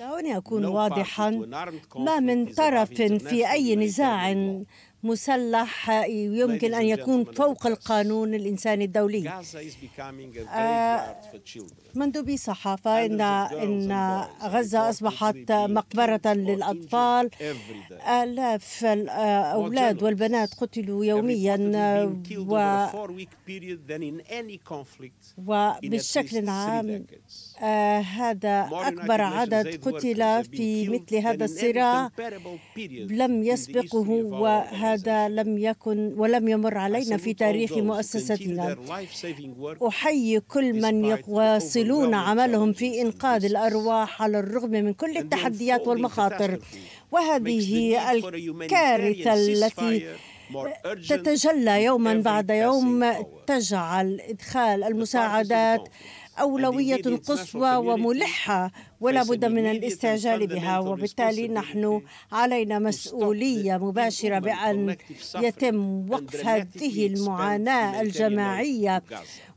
دعوني أكون واضحا ما من طرف في أي نزاع مسلح يمكن أن يكون فوق القانون الإنساني الدولي آه، مندوبي الصحافة إن, إن غزة أصبحت مقبرة للأطفال آلاف الأولاد آه، والبنات قتلوا يوميا آه، و وبشكل عام هذا أكبر عدد قتل في مثل هذا الصراع لم يسبقه وهذا هذا لم يكن ولم يمر علينا في تاريخ مؤسستنا أحيي كل من يواصلون عملهم في إنقاذ الأرواح على الرغم من كل التحديات والمخاطر وهذه الكارثة التي تتجلى يوما بعد يوم تجعل إدخال المساعدات أولوية قصوى وملحة ولا بد من الاستعجال بها وبالتالي نحن علينا مسؤولية مباشرة بأن يتم وقف هذه المعاناة الجماعية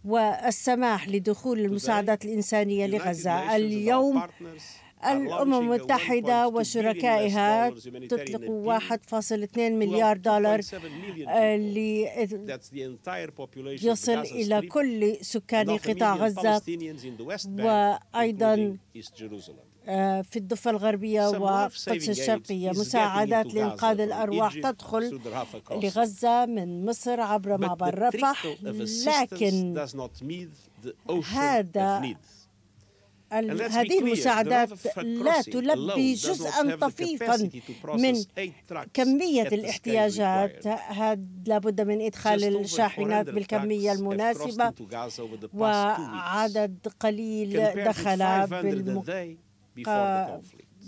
والسماح لدخول المساعدات الإنسانية لغزة اليوم الأمم المتحدة وشركائها تطلق 1.2 مليار دولار آه، ليصل إلى كل سكان قطاع غزة وأيضا آه، في الضفة الغربية وقدس الشرقية مساعدات لإنقاذ الأرواح تدخل لغزة من مصر عبر معبر رفح لكن هذا هذه المساعدات لا تلبي جزءا طفيفا من كمية الاحتياجات لابد من إدخال الشاحنات بالكمية المناسبة وعدد قليل دخل بالمقابل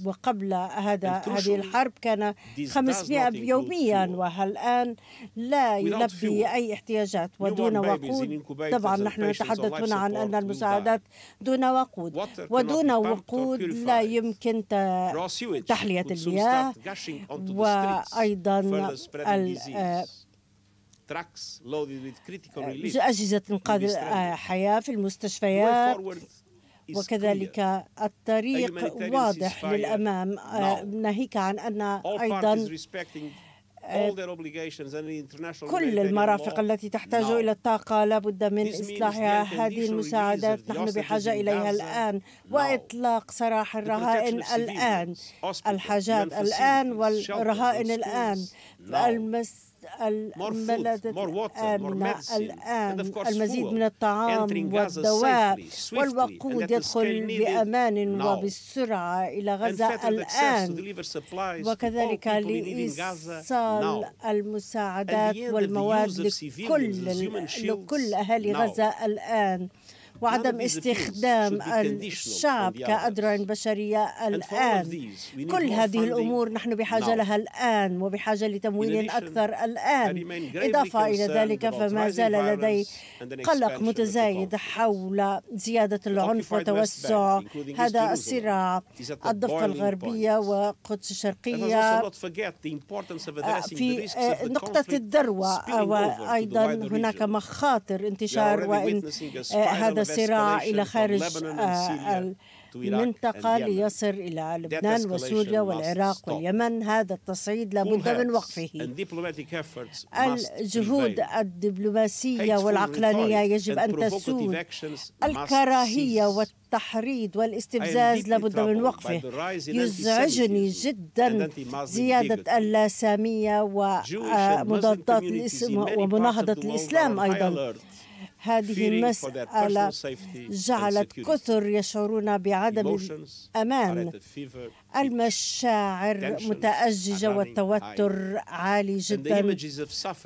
وقبل هذا هذه الحرب كان 500 يوميا وهالآن لا يلبي أي احتياجات ودون وقود طبعا نحن نتحدث هنا عن أن المساعدات دون وقود ودون وقود لا يمكن تحلية المياه وأيضا آه، أجهزة إنقاذ الحياة في المستشفيات وكذلك الطريق واضح للأمام آه، ناهيك عن أن أيضا آه، كل المرافق التي تحتاج إلى الطاقة لابد من إصلاحها هذه المساعدات نحن بحاجة إليها الآن وإطلاق سراح الرهائن الآن الحاجات الآن والرهائن الآن المس البلد الآمنة الآن المزيد من الطعام والدواء والوقود يدخل بأمان وبسرعة إلى غزة الآن وكذلك لإيصال المساعدات والمواد لكل, لكل أهالي غزة الآن وعدم استخدام الشعب كأدرع بشرية الآن كل هذه الأمور نحن بحاجة لها الآن وبحاجة لتمويل أكثر الآن إضافة إلى ذلك فما زال لدي قلق متزايد حول زيادة العنف وتوسع هذا الصراع الضفة الغربية وقدس الشرقية آه، في آه، نقطة الذروة وأيضا هناك مخاطر انتشار وإن آه، هذا الصراع إلى خارج آه، آه، المنطقة ليصل إلى لبنان وسوريا والعراق واليمن هذا التصعيد لابد من وقفه الجهود الدبلوماسية والعقلانية يجب أن تسود الكراهية والتحريض والاستفزاز لابد من وقفه يزعجني جدا زيادة اللاسامية ومضادات آه، الإسلام ومناهضة الإسلام أيضا هذه المسألة جعلت كثر يشعرون بعدم الأمان المشاعر متأججة والتوتر عالي جدا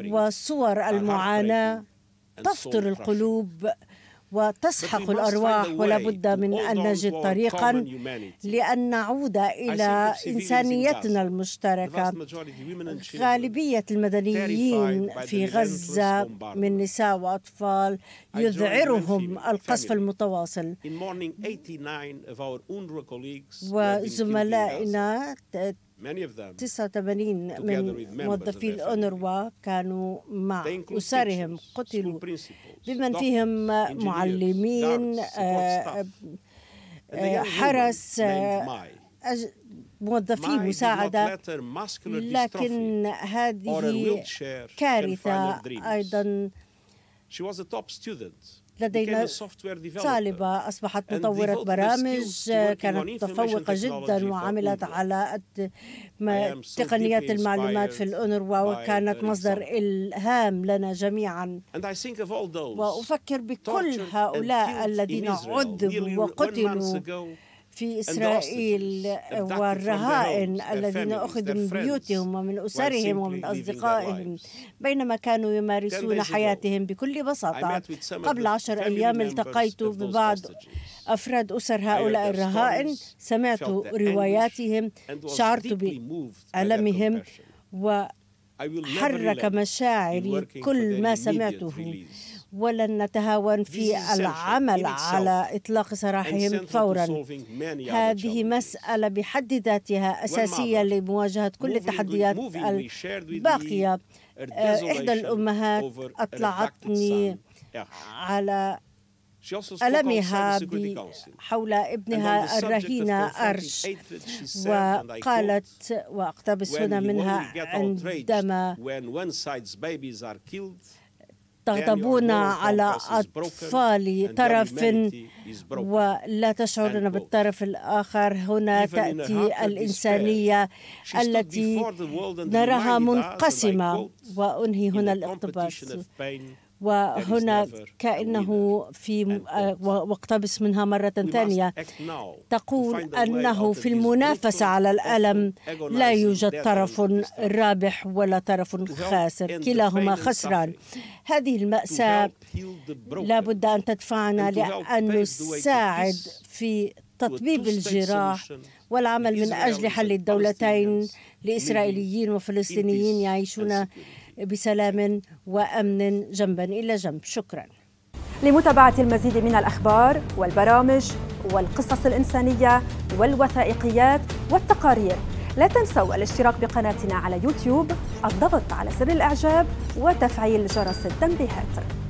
وصور المعاناة تفطر القلوب وتسحق الأرواح ولا بد من أن نجد طريقا لأن نعود إلى إنسانيتنا المشتركة غالبية المدنيين في غزة من نساء وأطفال يذعرهم القصف المتواصل وزملائنا 89 من موظفي الأونروا كانوا مع أسرهم قتلوا بمن فيهم معلمين آه، حرس آه، موظفي مساعدة لكن هذه كارثة أيضا لدينا طالبة أصبحت مطورة برامج كانت متفوقة جدا وعملت على تقنيات المعلومات في الأونروا وكانت مصدر إلهام لنا جميعا وأفكر بكل هؤلاء الذين عذبوا وقتلوا في إسرائيل والرهائن الذين أخذوا من بيوتهم ومن أسرهم ومن أصدقائهم بينما كانوا يمارسون حياتهم بكل بساطة قبل عشر أيام التقيت ببعض أفراد أسر هؤلاء الرهائن سمعت رواياتهم شعرت بألمهم وحرك مشاعري كل ما سمعته ولن نتهاون في العمل على إطلاق سراحهم فورا هذه مسألة بحد ذاتها أساسية لمواجهة كل التحديات الباقية آه، إحدى الأمهات أطلعتني على ألمها حول ابنها الرهينة أرش وقالت وأقتبس هنا منها عندما تغضبون يعني على أطفال طرف ولا تشعرون بالطرف الآخر هنا تأتي الإنسانية التي نراها منقسمة وأنهي هنا الاقتباس وهنا كأنه في آه، واقتبس منها مرة ثانية تقول أنه في المنافسة على الألم لا يوجد طرف رابح ولا طرف خاسر كلاهما خسران هذه المأساة لابد أن تدفعنا لأن نساعد في تطبيب الجراح والعمل من أجل حل الدولتين لإسرائيليين وفلسطينيين يعيشون بسلام وامن جنبا الى جنب شكرا لمتابعه المزيد من الاخبار والبرامج والقصص الانسانيه والوثائقيات والتقارير لا تنسوا الاشتراك بقناتنا على يوتيوب الضغط على زر الاعجاب وتفعيل جرس التنبيهات